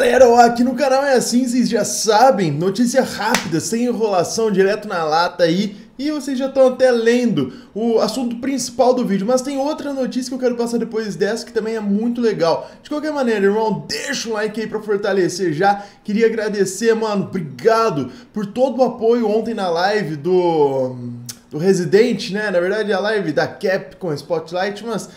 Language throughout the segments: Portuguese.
Galera, ó, aqui no canal é assim, vocês já sabem, notícia rápida, sem enrolação, direto na lata aí, e vocês já estão até lendo o assunto principal do vídeo, mas tem outra notícia que eu quero passar depois dessa que também é muito legal. De qualquer maneira, irmão, deixa um like aí para fortalecer já. Queria agradecer, mano, obrigado por todo o apoio ontem na live do do Resident, né? Na verdade, a live da Capcom Spotlight, mas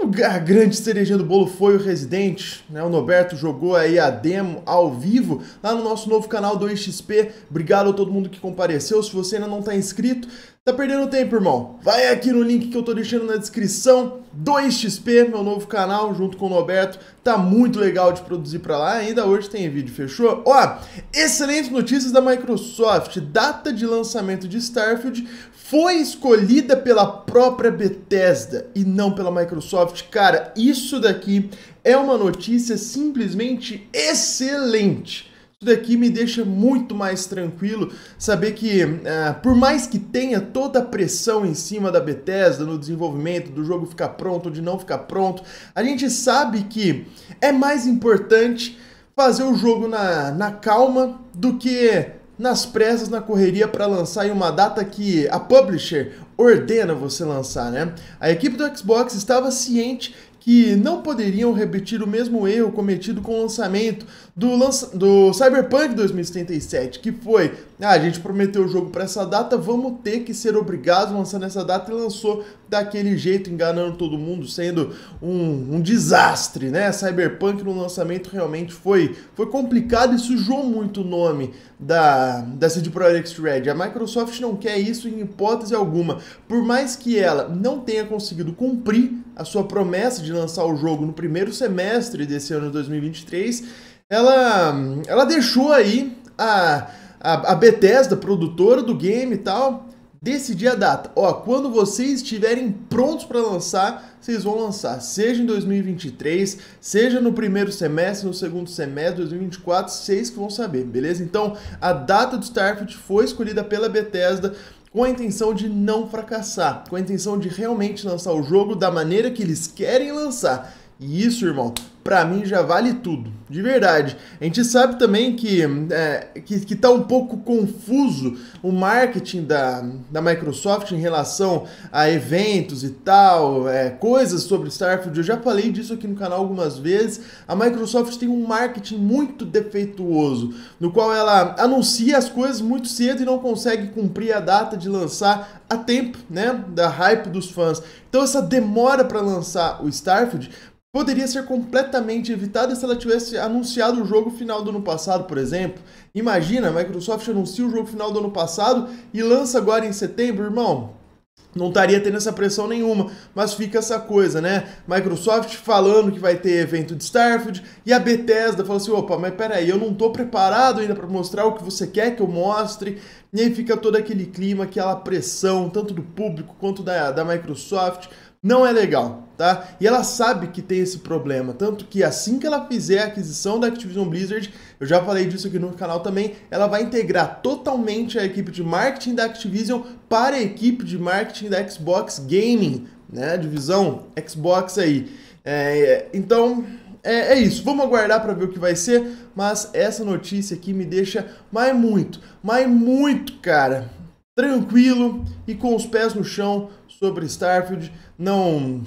a grande cereja do bolo foi o Resident, né? O Noberto jogou aí a demo ao vivo lá no nosso novo canal do XP. Obrigado a todo mundo que compareceu. Se você ainda não está inscrito, tá perdendo tempo, irmão. Vai aqui no link que eu tô deixando na descrição do XP, meu novo canal, junto com o Noberto. Tá muito legal de produzir para lá. Ainda hoje tem vídeo, fechou? Ó, excelentes notícias da Microsoft. Data de lançamento de Starfield foi escolhida pela própria Bethesda e não pela Microsoft Microsoft. Cara, isso daqui é uma notícia simplesmente excelente. Isso daqui me deixa muito mais tranquilo saber que, uh, por mais que tenha toda a pressão em cima da Bethesda no desenvolvimento do jogo ficar pronto, de não ficar pronto, a gente sabe que é mais importante fazer o jogo na, na calma do que nas pressas, na correria para lançar em uma data que a publisher ordena você lançar, né? A equipe do Xbox estava ciente que não poderiam repetir o mesmo erro cometido com o lançamento do, lança do Cyberpunk 2077, que foi ah, a gente prometeu o jogo para essa data, vamos ter que ser obrigados a lançar nessa data e lançou daquele jeito, enganando todo mundo, sendo um, um desastre, né? Cyberpunk no lançamento realmente foi, foi complicado e sujou muito o nome da, da CD Projekt Red. A Microsoft não quer isso em hipótese alguma. Por mais que ela não tenha conseguido cumprir a sua promessa de lançar o jogo no primeiro semestre desse ano de 2023, ela, ela deixou aí a a, a Bethesda, produtora do game e tal, decidir a data. Ó, quando vocês estiverem prontos para lançar, vocês vão lançar, seja em 2023, seja no primeiro semestre, no segundo semestre, 2024, vocês que vão saber, beleza? Então, a data do Starfield foi escolhida pela Bethesda com a intenção de não fracassar, com a intenção de realmente lançar o jogo da maneira que eles querem lançar. E isso, irmão, para mim já vale tudo, de verdade. A gente sabe também que, é, que, que tá um pouco confuso o marketing da, da Microsoft em relação a eventos e tal, é, coisas sobre Starfield. Eu já falei disso aqui no canal algumas vezes. A Microsoft tem um marketing muito defeituoso, no qual ela anuncia as coisas muito cedo e não consegue cumprir a data de lançar a tempo, né, da hype dos fãs. Então essa demora para lançar o Starfield Poderia ser completamente evitada se ela tivesse anunciado o jogo final do ano passado, por exemplo. Imagina, a Microsoft anuncia o jogo final do ano passado e lança agora em setembro, irmão. Não estaria tendo essa pressão nenhuma, mas fica essa coisa, né? Microsoft falando que vai ter evento de Starfield e a Bethesda falou assim: opa, mas peraí, eu não tô preparado ainda para mostrar o que você quer que eu mostre. E aí fica todo aquele clima, aquela pressão, tanto do público quanto da, da Microsoft não é legal, tá? E ela sabe que tem esse problema, tanto que assim que ela fizer a aquisição da Activision Blizzard, eu já falei disso aqui no canal também, ela vai integrar totalmente a equipe de marketing da Activision para a equipe de marketing da Xbox Gaming, né? Divisão Xbox aí. É, então, é, é, isso, vamos aguardar para ver o que vai ser, mas essa notícia aqui me deixa mais muito, mais muito, cara, tranquilo e com os pés no chão sobre Starfield. Não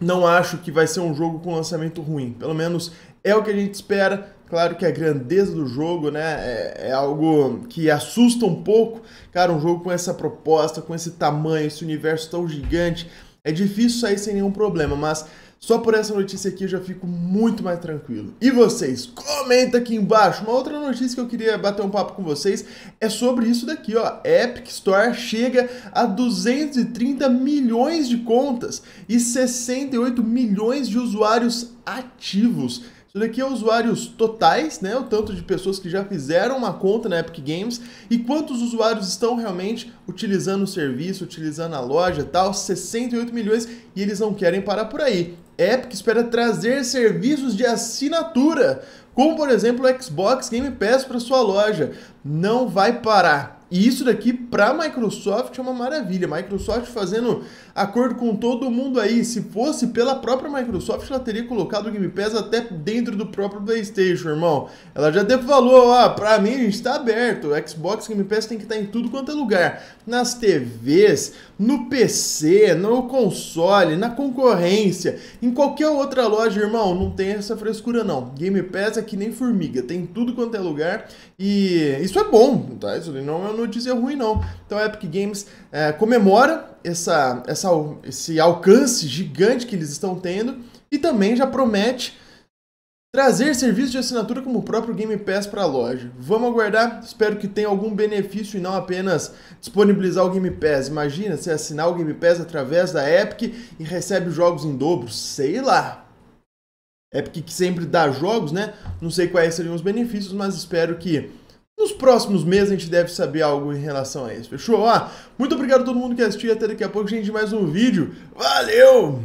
não acho que vai ser um jogo com lançamento ruim. Pelo menos é o que a gente espera. Claro que a grandeza do jogo, né, é, é, algo que assusta um pouco. Cara, um jogo com essa proposta, com esse tamanho, esse universo tão gigante, é difícil sair sem nenhum problema, mas só por essa notícia aqui eu já fico muito mais tranquilo. E vocês, comenta aqui embaixo. Uma outra notícia que eu queria bater um papo com vocês é sobre isso daqui, ó. Epic Store chega a 230 milhões de contas e 68 milhões de usuários ativos. Isso daqui é usuários totais, né? O tanto de pessoas que já fizeram uma conta na Epic Games e quantos usuários estão realmente utilizando o serviço, utilizando a loja e tal. 68 milhões e eles não querem parar por aí. Epic espera trazer serviços de assinatura, como por exemplo o Xbox Game Pass para sua loja. Não vai parar. E isso daqui para a Microsoft é uma maravilha. Microsoft fazendo acordo com todo mundo aí. Se fosse pela própria Microsoft, ela teria colocado o Game Pass até dentro do próprio PlayStation, irmão. Ela já deu valor, ó. para mim está aberto. O Xbox Game Pass tem que estar tá em tudo quanto é lugar. Nas TVs, no PC, no console, na concorrência, em qualquer outra loja, irmão, não tem essa frescura não. Game Pass é que nem formiga, tem tudo quanto é lugar. E isso é bom, tá? Isso não é no dizer ruim, não. Então a Epic Games é, comemora essa, essa, esse alcance gigante que eles estão tendo e também já promete trazer serviço de assinatura como o próprio Game Pass para a loja. Vamos aguardar, espero que tenha algum benefício e não apenas disponibilizar o Game Pass. Imagina se assinar o Game Pass através da Epic e recebe jogos em dobro, sei lá. Epic que sempre dá jogos, né? Não sei quais seriam os benefícios, mas espero que nos próximos meses a gente deve saber algo em relação a isso, fechou? Ah, muito obrigado a todo mundo que assistiu até daqui a pouco, gente, mais um vídeo. Valeu!